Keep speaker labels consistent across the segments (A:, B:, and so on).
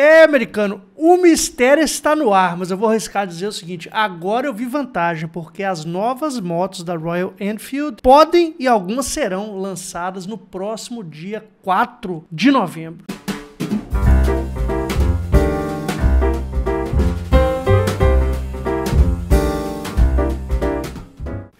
A: É, americano, o mistério está no ar, mas eu vou arriscar dizer o seguinte: agora eu vi vantagem, porque as novas motos da Royal Enfield podem e algumas serão lançadas no próximo dia 4 de novembro.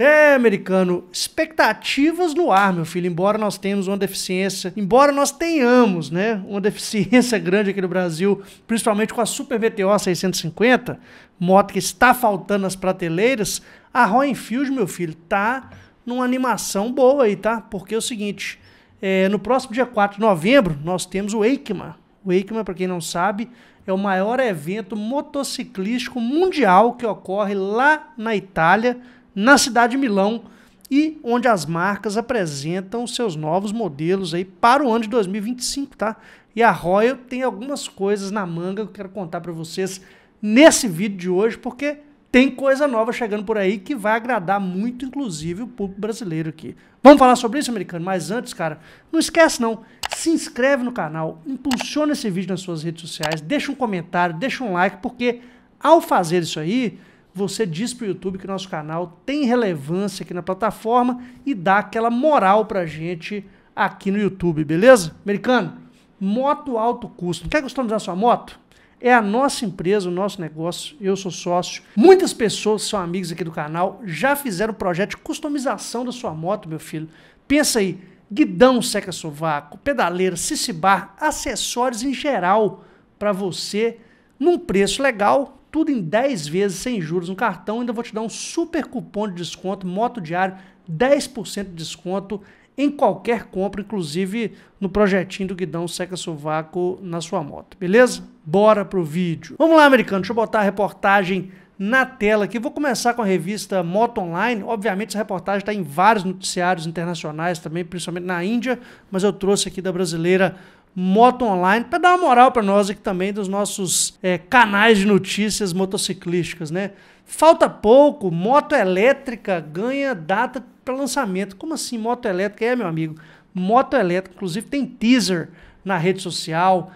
A: É, americano, expectativas no ar, meu filho. Embora nós tenhamos uma deficiência, embora nós tenhamos, né, uma deficiência grande aqui no Brasil, principalmente com a Super VTO 650, moto que está faltando nas prateleiras, a Royal meu filho, tá numa animação boa aí, tá? Porque é o seguinte, é, no próximo dia 4 de novembro, nós temos o EICMA. O EICMA, para quem não sabe, é o maior evento motociclístico mundial que ocorre lá na Itália, na cidade de Milão e onde as marcas apresentam seus novos modelos aí para o ano de 2025, tá? E a Royal tem algumas coisas na manga que eu quero contar para vocês nesse vídeo de hoje, porque tem coisa nova chegando por aí que vai agradar muito, inclusive, o público brasileiro aqui. Vamos falar sobre isso, americano? Mas antes, cara, não esquece não, se inscreve no canal, impulsiona esse vídeo nas suas redes sociais, deixa um comentário, deixa um like, porque ao fazer isso aí, você diz para o YouTube que nosso canal tem relevância aqui na plataforma e dá aquela moral para gente aqui no YouTube, beleza? Americano, moto alto custo. quer customizar sua moto? É a nossa empresa, o nosso negócio, eu sou sócio. Muitas pessoas são amigos aqui do canal já fizeram projeto de customização da sua moto, meu filho. Pensa aí, guidão seca-sovaco, pedaleira, cissi-bar, acessórios em geral para você num preço legal, tudo em 10 vezes sem juros no cartão. Ainda vou te dar um super cupom de desconto, moto diário, 10% de desconto em qualquer compra, inclusive no projetinho do guidão seca sovaco na sua moto, beleza? Bora pro vídeo. Vamos lá, americano, deixa eu botar a reportagem na tela aqui. Vou começar com a revista Moto Online. Obviamente, essa reportagem está em vários noticiários internacionais também, principalmente na Índia, mas eu trouxe aqui da brasileira Moto Online, para dar uma moral para nós aqui também dos nossos é, canais de notícias motociclísticas, né? Falta pouco, moto elétrica ganha data para lançamento. Como assim moto elétrica? É, meu amigo, moto elétrica, inclusive tem teaser na rede social.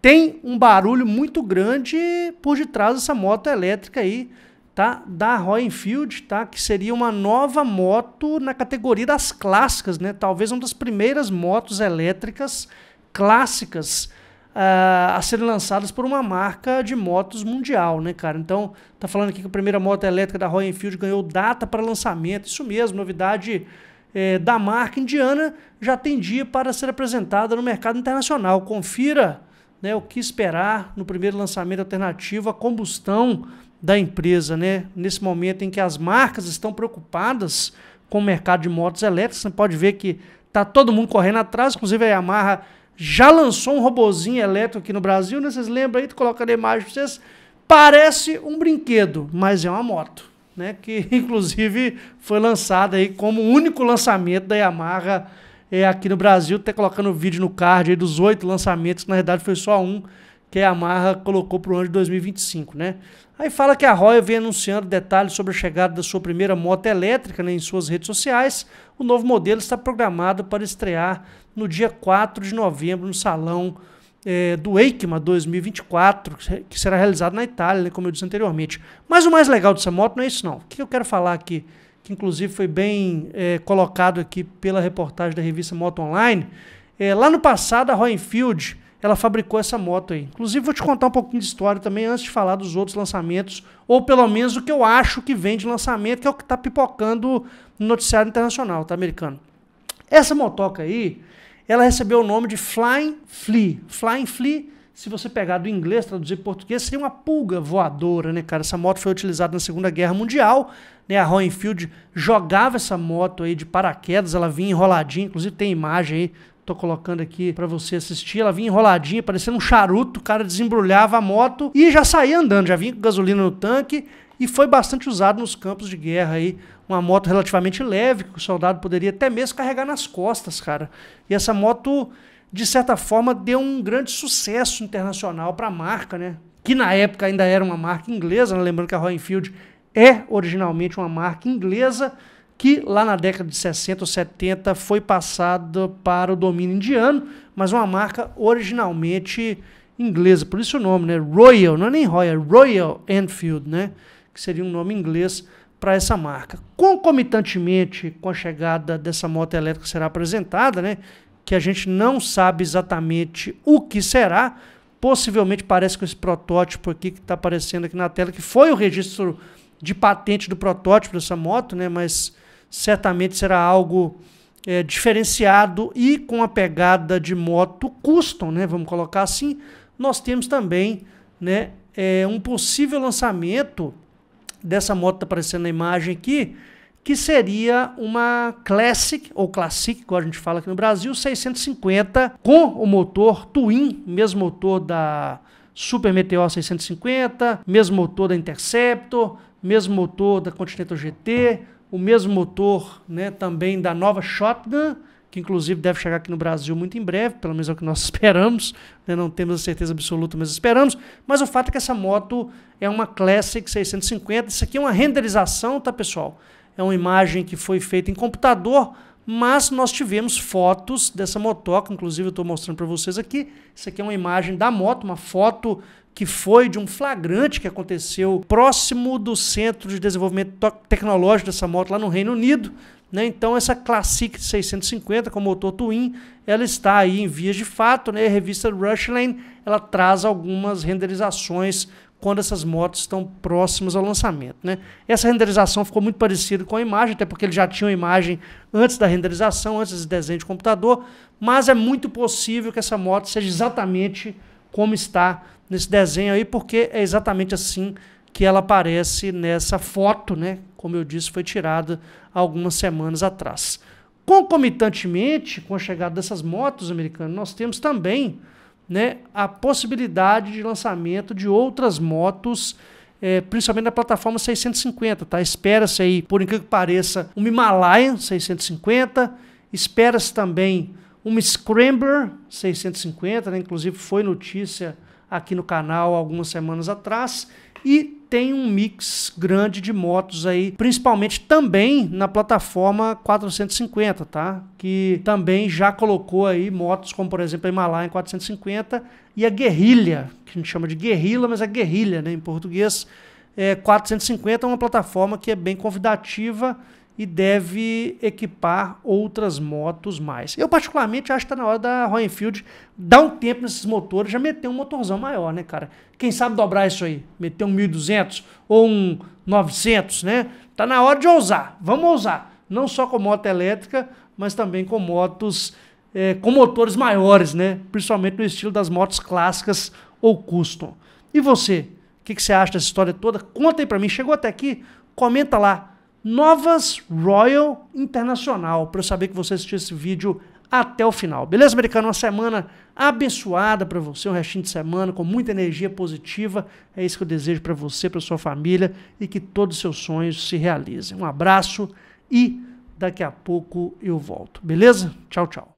A: Tem um barulho muito grande por detrás dessa moto elétrica aí tá? Da Roy Enfield, tá? Que seria uma nova moto na categoria das clássicas, né? Talvez uma das primeiras motos elétricas clássicas uh, a serem lançadas por uma marca de motos mundial, né, cara? Então, tá falando aqui que a primeira moto elétrica da Roy Enfield ganhou data para lançamento, isso mesmo, novidade eh, da marca indiana já tem dia para ser apresentada no mercado internacional. Confira né, o que esperar no primeiro lançamento alternativo a combustão da empresa, né? Nesse momento em que as marcas estão preocupadas com o mercado de motos elétricas, você pode ver que tá todo mundo correndo atrás, inclusive a Yamaha já lançou um robozinho elétrico aqui no Brasil, né? Vocês lembram aí, tô colocando a imagem para vocês. Parece um brinquedo, mas é uma moto, né? Que inclusive foi lançada aí como o único lançamento da Yamaha é, aqui no Brasil, até colocando o vídeo no card aí dos oito lançamentos, que na verdade foi só um que a Yamaha colocou para o ano de 2025, né? Aí fala que a Royal vem anunciando detalhes sobre a chegada da sua primeira moto elétrica né, em suas redes sociais. O novo modelo está programado para estrear no dia 4 de novembro no salão é, do EICMA 2024, que será realizado na Itália, né, como eu disse anteriormente. Mas o mais legal dessa moto não é isso não. O que eu quero falar aqui, que inclusive foi bem é, colocado aqui pela reportagem da revista Moto Online, é, lá no passado a Royal Enfield ela fabricou essa moto aí. Inclusive, vou te contar um pouquinho de história também antes de falar dos outros lançamentos, ou pelo menos o que eu acho que vem de lançamento, que é o que está pipocando no noticiário internacional, tá, americano? Essa motoca aí, ela recebeu o nome de Flying Flea. Flying Flea, se você pegar do inglês, traduzir para português, seria uma pulga voadora, né, cara? Essa moto foi utilizada na Segunda Guerra Mundial, né? A Roenfield jogava essa moto aí de paraquedas, ela vinha enroladinha, inclusive tem imagem aí Tô colocando aqui para você assistir. Ela vinha enroladinha, parecendo um charuto. O cara desembrulhava a moto e já saía andando. Já vinha com gasolina no tanque e foi bastante usado nos campos de guerra aí. Uma moto relativamente leve, que o soldado poderia até mesmo carregar nas costas, cara. E essa moto, de certa forma, deu um grande sucesso internacional para a marca, né? Que na época ainda era uma marca inglesa, né? lembrando que a Royal Enfield é originalmente uma marca inglesa que lá na década de 60 ou 70 foi passado para o domínio indiano, mas uma marca originalmente inglesa, por isso o nome, né? Royal, não é nem Royal, é Royal Enfield, né? Que seria um nome inglês para essa marca. Concomitantemente com a chegada dessa moto elétrica que será apresentada, né? Que a gente não sabe exatamente o que será. Possivelmente parece com esse protótipo aqui que está aparecendo aqui na tela, que foi o registro de patente do protótipo dessa moto, né? Mas certamente será algo é, diferenciado e com a pegada de moto custom, né? Vamos colocar assim. Nós temos também, né? É, um possível lançamento dessa moto aparecendo na imagem aqui, que seria uma Classic, ou Classic, como a gente fala aqui no Brasil, 650, com o motor Twin, mesmo motor da Super Meteor 650, mesmo motor da Interceptor, mesmo motor da Continental GT, o mesmo motor né, também da nova Shotgun, que inclusive deve chegar aqui no Brasil muito em breve, pelo menos é o que nós esperamos, né? não temos a certeza absoluta, mas esperamos. Mas o fato é que essa moto é uma Classic 650, isso aqui é uma renderização, tá pessoal? É uma imagem que foi feita em computador, mas nós tivemos fotos dessa motoca, inclusive eu estou mostrando para vocês aqui, isso aqui é uma imagem da moto, uma foto que foi de um flagrante que aconteceu próximo do Centro de Desenvolvimento Tecnológico dessa moto lá no Reino Unido. Né? Então, essa Classic 650 com motor Twin, ela está aí em vias de fato. Né? A revista Rushlane ela traz algumas renderizações quando essas motos estão próximas ao lançamento. Né? Essa renderização ficou muito parecida com a imagem, até porque ele já tinha a imagem antes da renderização, antes desse desenho de computador, mas é muito possível que essa moto seja exatamente como está nesse desenho aí, porque é exatamente assim que ela aparece nessa foto, né? Como eu disse, foi tirada algumas semanas atrás. Concomitantemente com a chegada dessas motos americanas, nós temos também né, a possibilidade de lançamento de outras motos, é, principalmente na plataforma 650. Tá? Espera-se aí, por incrível que pareça, uma Himalaia 650, espera-se também uma Scrambler 650, né? inclusive foi notícia aqui no canal algumas semanas atrás. E tem um mix grande de motos aí, principalmente também na plataforma 450, tá? Que também já colocou aí motos como, por exemplo, a em 450 e a Guerrilha, que a gente chama de Guerrilha, mas é Guerrilha, né, em português. É, 450 é uma plataforma que é bem convidativa e deve equipar outras motos mais. Eu, particularmente, acho que está na hora da Roenfield dar um tempo nesses motores, já meter um motorzão maior, né, cara? Quem sabe dobrar isso aí? Meter um 1.200 ou um 900, né? Tá na hora de ousar. Vamos ousar. Não só com moto elétrica, mas também com motos é, com motores maiores, né? Principalmente no estilo das motos clássicas ou custom. E você? O que, que você acha dessa história toda? Conta aí para mim. Chegou até aqui? Comenta lá Novas Royal Internacional, para eu saber que você assistiu esse vídeo até o final. Beleza, americano? Uma semana abençoada para você, um restinho de semana com muita energia positiva. É isso que eu desejo para você, para sua família e que todos os seus sonhos se realizem. Um abraço e daqui a pouco eu volto. Beleza? Tchau, tchau.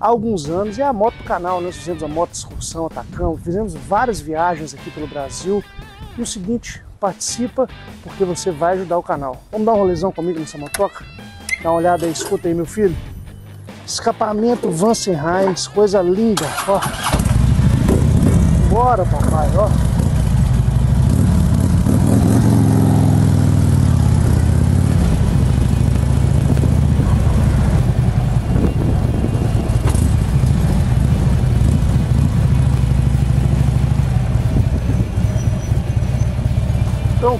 A: há alguns anos, é a moto do canal, nós né? fizemos a moto excursão, atacamos, fizemos várias viagens aqui pelo Brasil. E o seguinte, participa porque você vai ajudar o canal. Vamos dar um rolezão comigo nessa motoca? Dá uma olhada aí, escuta aí meu filho. Escapamento Vansenheims, coisa linda, ó. Bora papai, ó.